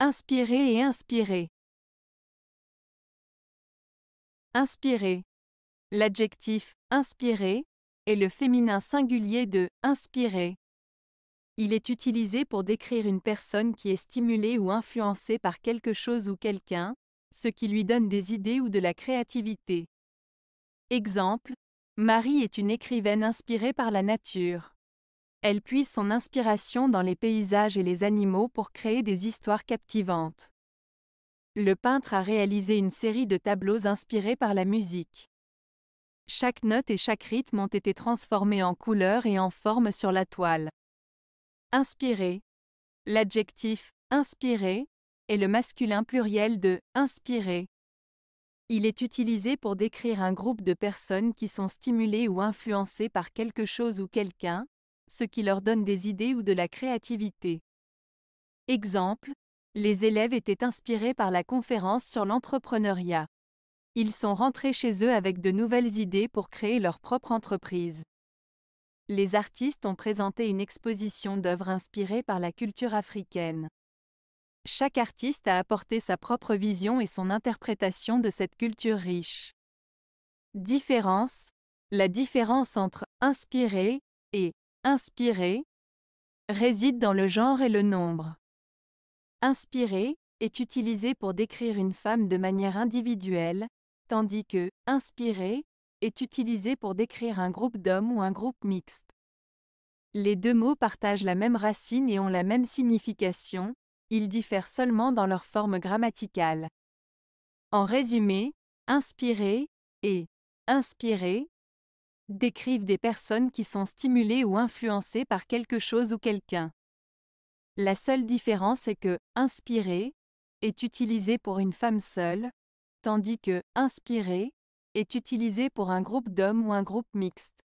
Inspirer et inspirer Inspirer. L'adjectif inspirer est le féminin singulier de inspirer. Il est utilisé pour décrire une personne qui est stimulée ou influencée par quelque chose ou quelqu'un, ce qui lui donne des idées ou de la créativité. Exemple, Marie est une écrivaine inspirée par la nature. Elle puise son inspiration dans les paysages et les animaux pour créer des histoires captivantes. Le peintre a réalisé une série de tableaux inspirés par la musique. Chaque note et chaque rythme ont été transformés en couleurs et en formes sur la toile. Inspiré. L'adjectif inspiré est le masculin pluriel de inspirer ». Il est utilisé pour décrire un groupe de personnes qui sont stimulées ou influencées par quelque chose ou quelqu'un, ce qui leur donne des idées ou de la créativité. Exemple, les élèves étaient inspirés par la conférence sur l'entrepreneuriat. Ils sont rentrés chez eux avec de nouvelles idées pour créer leur propre entreprise. Les artistes ont présenté une exposition d'œuvres inspirées par la culture africaine. Chaque artiste a apporté sa propre vision et son interprétation de cette culture riche. Différence. La différence entre inspirer et Inspirer réside dans le genre et le nombre. Inspirer est utilisé pour décrire une femme de manière individuelle, tandis que inspirer est utilisé pour décrire un groupe d'hommes ou un groupe mixte. Les deux mots partagent la même racine et ont la même signification, ils diffèrent seulement dans leur forme grammaticale. En résumé, inspirer et inspirer décrivent des personnes qui sont stimulées ou influencées par quelque chose ou quelqu'un. La seule différence est que inspirer est utilisé pour une femme seule, tandis que inspirer est utilisé pour un groupe d'hommes ou un groupe mixte.